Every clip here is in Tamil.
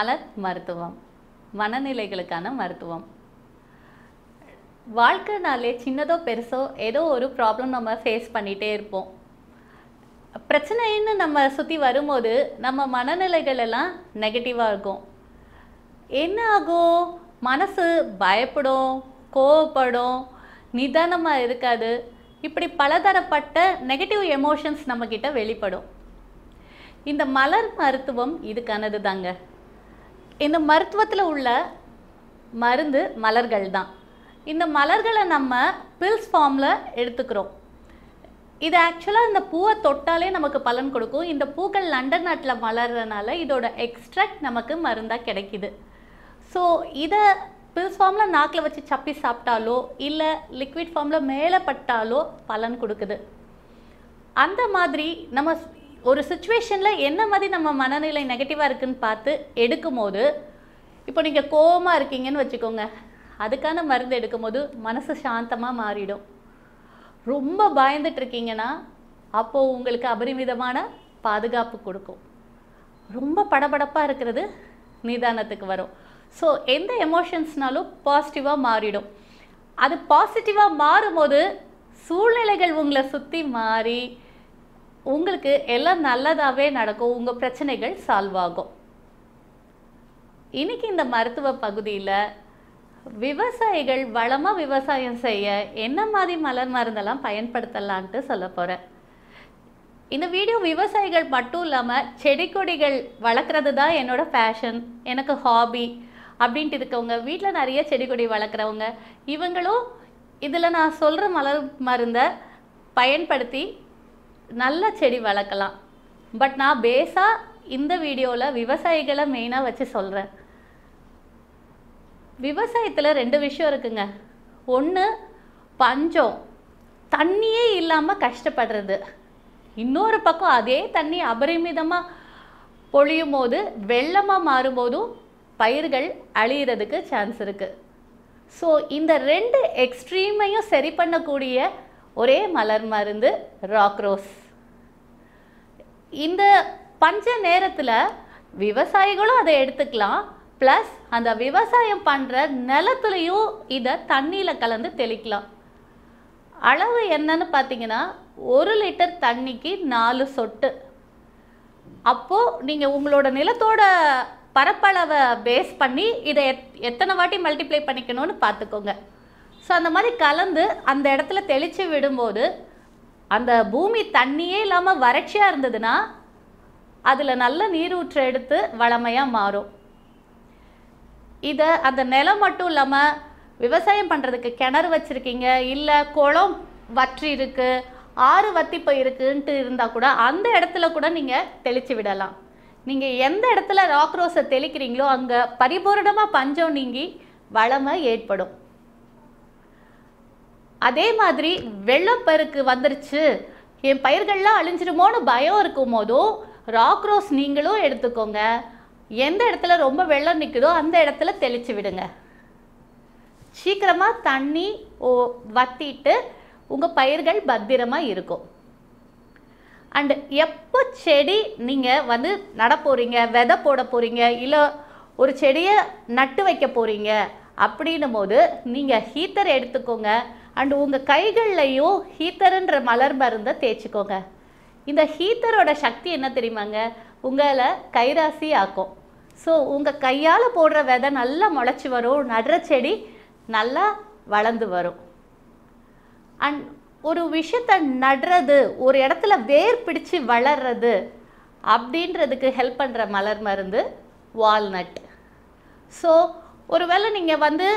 மலர் மருத்துவம் மனநிலைகளுக்கான மருத்துவம் வாழ்க்கைனாலே சின்னதோ பெருசோ ஏதோ ஒரு ப்ராப்ளம் நம்ம ஃபேஸ் பண்ணிகிட்டே இருப்போம் பிரச்சனைன்னு நம்ம சுற்றி வரும்போது நம்ம மனநிலைகள் எல்லாம் நெகட்டிவாக இருக்கும் என்ன ஆகும் மனசு பயப்படும் கோவப்படும் நிதானமாக இருக்காது இப்படி பலதரப்பட்ட நெகட்டிவ் எமோஷன்ஸ் நம்மக்கிட்ட வெளிப்படும் இந்த மலர் மருத்துவம் இதுக்கானது தாங்க இந்த மருத்துவத்தில் உள்ள மருந்து மலர்கள் தான் இந்த மலர்களை நம்ம பில்ஸ் ஃபார்மில் எடுத்துக்கிறோம் இது ஆக்சுவலாக இந்த பூவை தொட்டாலே நமக்கு பலன் கொடுக்கும் இந்த பூக்கள் லண்டன் நாட்டில் வளர்கிறதுனால இதோட எக்ஸ்ட்ராக்ட் நமக்கு மருந்தாக கிடைக்கிது ஸோ இதை பில்ஸ் ஃபார்மில் நாக்கில் வச்சு சப்பி சாப்பிட்டாலோ இல்லை லிக்விட் ஃபார்மில் மேலே பட்டாலோ பலன் கொடுக்குது அந்த மாதிரி நம்ம ஒரு சுச்சுவேஷனில் என்ன மாதிரி நம்ம மனநிலை நெகட்டிவாக இருக்குன்னு பார்த்து எடுக்கும் போது இப்போ நீங்கள் கோபமாக இருக்கீங்கன்னு வச்சுக்கோங்க அதுக்கான மருந்து எடுக்கும் போது மனசு சாந்தமாக மாறிடும் ரொம்ப பயந்துட்டுருக்கீங்கன்னா அப்போது உங்களுக்கு அபரிமிதமான பாதுகாப்பு கொடுக்கும் ரொம்ப படபடப்பாக இருக்கிறது நிதானத்துக்கு வரும் ஸோ எந்த எமோஷன்ஸ்னாலும் பாசிட்டிவாக மாறிடும் அது பாசிட்டிவாக மாறும்போது சூழ்நிலைகள் உங்களை சுற்றி மாறி உங்களுக்கு எல்லாம் நல்லதாகவே நடக்கும் உங்கள் பிரச்சனைகள் சால்வ் ஆகும் இன்றைக்கி இந்த மருத்துவ பகுதியில் விவசாயிகள் வளமாக விவசாயம் செய்ய என்ன மாதிரி மலர் மருந்தெல்லாம் பயன்படுத்தலான்ட்டு சொல்ல போகிறேன் இந்த வீடியோ விவசாயிகள் மட்டும் இல்லாமல் செடி கொடிகள் வளர்க்குறது தான் என்னோடய ஃபேஷன் எனக்கு ஹாபி அப்படின்ட்டு இருக்கவங்க வீட்டில் நிறைய செடி கொடி வளர்க்குறவங்க இவங்களும் இதில் நான் சொல்கிற மலர் மருந்தை பயன்படுத்தி நல்ல செடி வளர்க்கலாம் பட் நான் பேஸாக இந்த வீடியோவில் விவசாயிகளை மெயினாக வச்சு சொல்கிறேன் விவசாயத்தில் ரெண்டு விஷயம் இருக்குங்க ஒன்று பஞ்சம் தண்ணியே இல்லாமல் கஷ்டப்படுறது இன்னொரு பக்கம் அதே தண்ணி அபரிமிதமாக பொழியும் போது வெள்ளமாக மாறும்போதும் பயிர்கள் அழியிறதுக்கு சான்ஸ் இருக்குது ஸோ இந்த ரெண்டு எக்ஸ்ட்ரீமையும் சரி பண்ணக்கூடிய ஒரே மலர் மருந்து ராக்ரோஸ் இந்த பஞ்ச நேரத்தில் விவசாயிகளும் அதை எடுத்துக்கலாம் ப்ளஸ் அந்த விவசாயம் பண்ணுற நிலத்துலையும் இதை தண்ணியில் கலந்து தெளிக்கலாம் அளவு என்னன்னு பார்த்தீங்கன்னா ஒரு லிட்டர் தண்ணிக்கு நாலு சொட்டு அப்போது நீங்கள் உங்களோட நிலத்தோட பரப்பளவை பேஸ் பண்ணி இதை எத்தனை வாட்டி மல்டிப்ளை பண்ணிக்கணும்னு பார்த்துக்கோங்க ஸோ அந்த மாதிரி கலந்து அந்த இடத்துல தெளித்து விடும்போது அந்த பூமி தண்ணியே இல்லாமல் வறட்சியாக இருந்ததுன்னா அதில் நல்ல நீரூற்று எடுத்து வளமையாக மாறும் இதை அந்த நிலம் மட்டும் இல்லாமல் விவசாயம் பண்ணுறதுக்கு கிணறு வச்சுருக்கீங்க இல்லை குளம் வற்றி இருக்குது ஆறு வத்தி போயிருக்குன்ட்டு இருக்குன்ட்டு இருந்தால் கூட அந்த இடத்துல கூட நீங்கள் தெளித்து விடலாம் நீங்கள் எந்த இடத்துல ராக்ரோஸை தெளிக்கிறீங்களோ அங்கே பரிபூர்ணமாக பஞ்சம் நீங்கி வளமை ஏற்படும் அதே மாதிரி வெள்ளப்பெருக்கு வந்துருச்சு என் பயிர்கள்லாம் அழிஞ்சிருமோன்னு பயம் இருக்கும் போதும் ராக்ரோஸ் நீங்களும் எடுத்துக்கோங்க எந்த இடத்துல ரொம்ப வெள்ளம் நிற்குதோ அந்த இடத்துல தெளித்து விடுங்க சீக்கிரமாக தண்ணி ஓ வத்திட்டு உங்கள் பயிர்கள் பத்திரமாக இருக்கும் அண்டு எப்போ செடி நீங்கள் வந்து நடப்போகிறீங்க வெதை விதை போட போகிறீங்க இல்லை ஒரு செடியை நட்டு வைக்க போகிறீங்க அப்படின்னும் போது நீங்கள் ஹீட்டர் எடுத்துக்கோங்க அண்ட் உங்கள் கைகள்லையும் ஹீத்தருன்ற மலர் மருந்தை தேய்ச்சிக்கோங்க இந்த ஹீத்தரோட சக்தி என்ன தெரியுமாங்க உங்களை கைராசி ஆக்கும் ஸோ உங்கள் கையால் போடுற விதை நல்லா முளைச்சி வரும் நடுற செடி நல்லா வளர்ந்து வரும் அண்ட் ஒரு விஷயத்தை நடுறது ஒரு இடத்துல வேர் பிடிச்சு வளர்றது அப்படின்றதுக்கு ஹெல்ப் பண்ணுற மலர் மருந்து வால்நட் ஸோ ஒருவேளை நீங்கள் வந்து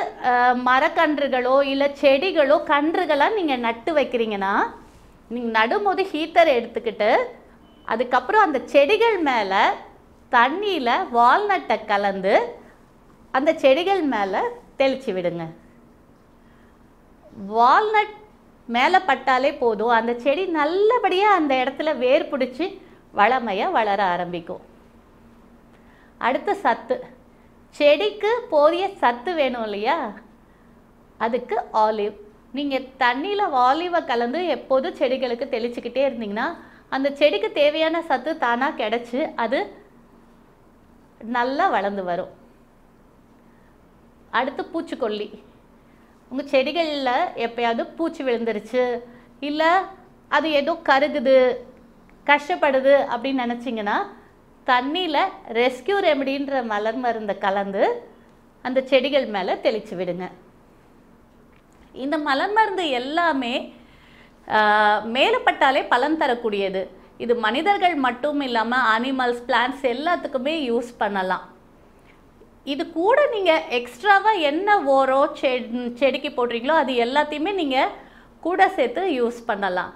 மரக்கன்றுகளோ இல்லை செடிகளோ கன்றுகளாக நீங்கள் நட்டு வைக்கிறீங்கன்னா நீங்கள் நடும்போது ஹீட்டர் எடுத்துக்கிட்டு அதுக்கப்புறம் அந்த செடிகள் மேலே தண்ணியில் வால்நட்டை கலந்து அந்த செடிகள் மேலே தெளித்து விடுங்க வால்நட் மேலே பட்டாலே போதும் அந்த செடி நல்லபடியாக அந்த இடத்துல வேர் பிடிச்சி வளமையாக வளர ஆரம்பிக்கும் அடுத்த சத்து செடிக்கு போதிய சத்து வேணும் இல்லையா அதுக்கு ஆலிவ் நீங்கள் தண்ணியில் ஆலிவை கலந்து எப்போதும் செடிகளுக்கு தெளிச்சுக்கிட்டே இருந்தீங்கன்னா அந்த செடிக்கு தேவையான சத்து தானாக கிடச்சி அது நல்லா வளர்ந்து வரும் அடுத்து பூச்சிக்கொல்லி உங்கள் செடிகளில் எப்போயாவது பூச்சி விழுந்துருச்சு இல்லை அது ஏதோ கருகுது கஷ்டப்படுது அப்படின்னு நினச்சிங்கன்னா தண்ணியில் ரெஸ்கியூ ரெமடின்ற மலர் மருந்தை கலந்து அந்த செடிகள் மேலே தெளித்து விடுங்க இந்த மலர் மருந்து எல்லாமே மேலப்பட்டாலே பலன் தரக்கூடியது இது மனிதர்கள் மட்டும் இல்லாமல் அனிமல்ஸ் பிளான்ஸ் எல்லாத்துக்குமே யூஸ் பண்ணலாம் இது கூட நீங்கள் எக்ஸ்ட்ராவாக என்ன ஓரோ செ செடிக்கு போடுறீங்களோ அது எல்லாத்தையுமே நீங்கள் கூட சேர்த்து யூஸ் பண்ணலாம்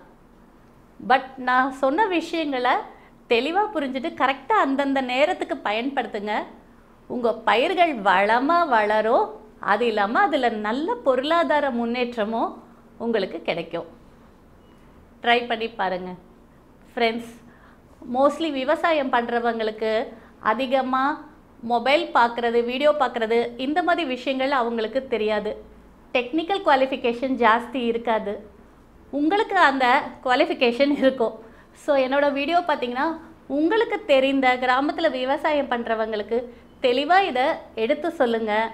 பட் நான் சொன்ன விஷயங்களை தெளிவாக புரிஞ்சுட்டு கரெக்டாக அந்தந்த நேரத்துக்கு பயன்படுத்துங்க உங்கள் பயிர்கள் வளமாக வளரும் அது இல்லாமல் அதில் நல்ல பொருளாதார முன்னேற்றமும் உங்களுக்கு கிடைக்கும் ட்ரை பண்ணி பாருங்கள் ஃப்ரெண்ட்ஸ் மோஸ்ட்லி விவசாயம் பண்ணுறவங்களுக்கு அதிகமாக மொபைல் பார்க்குறது வீடியோ பார்க்குறது இந்த மாதிரி விஷயங்கள் அவங்களுக்கு தெரியாது டெக்னிக்கல் குவாலிஃபிகேஷன் ஜாஸ்தி இருக்காது உங்களுக்கு அந்த குவாலிஃபிகேஷன் இருக்கும் ஸோ என்னோடய வீடியோ பார்த்தீங்கன்னா உங்களுக்கு தெரிந்த கிராமத்தில் விவசாயம் பண்ணுறவங்களுக்கு தெளிவாக இதை எடுத்து சொல்லுங்கள்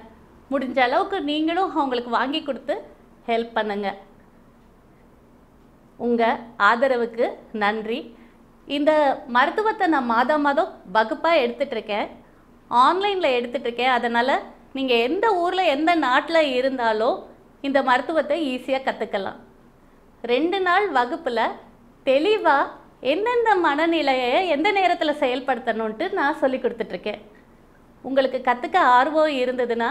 முடிஞ்ச அளவுக்கு நீங்களும் அவங்களுக்கு வாங்கி கொடுத்து ஹெல்ப் பண்ணுங்கள் உங்கள் ஆதரவுக்கு நன்றி இந்த மருத்துவத்தை நான் மாதம் மாதம் வகுப்பாக எடுத்துட்ருக்கேன் ஆன்லைனில் எடுத்துகிட்ருக்கேன் அதனால் நீங்கள் எந்த ஊரில் எந்த நாட்டில் இருந்தாலும் இந்த மருத்துவத்தை ஈஸியாக கற்றுக்கலாம் ரெண்டு நாள் வகுப்பில் தெளிவாக எந்தெந்த மனநிலையை எந்த நேரத்தில் செயல்படுத்தணுன்ட்டு நான் சொல்லி கொடுத்துட்ருக்கேன் உங்களுக்கு கற்றுக்க ஆர்வம் இருந்ததுன்னா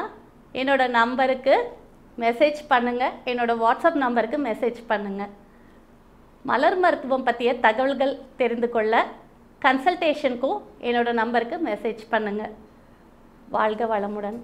என்னோடய நம்பருக்கு மெசேஜ் பண்ணுங்கள் என்னோடய வாட்ஸ்அப் நம்பருக்கு மெசேஜ் பண்ணுங்கள் மலர் மருத்துவம் பற்றிய தகவல்கள் தெரிந்து கொள்ள கன்சல்டேஷனுக்கும் என்னோடய நம்பருக்கு மெசேஜ் பண்ணுங்கள் வாழ்க வளமுடன்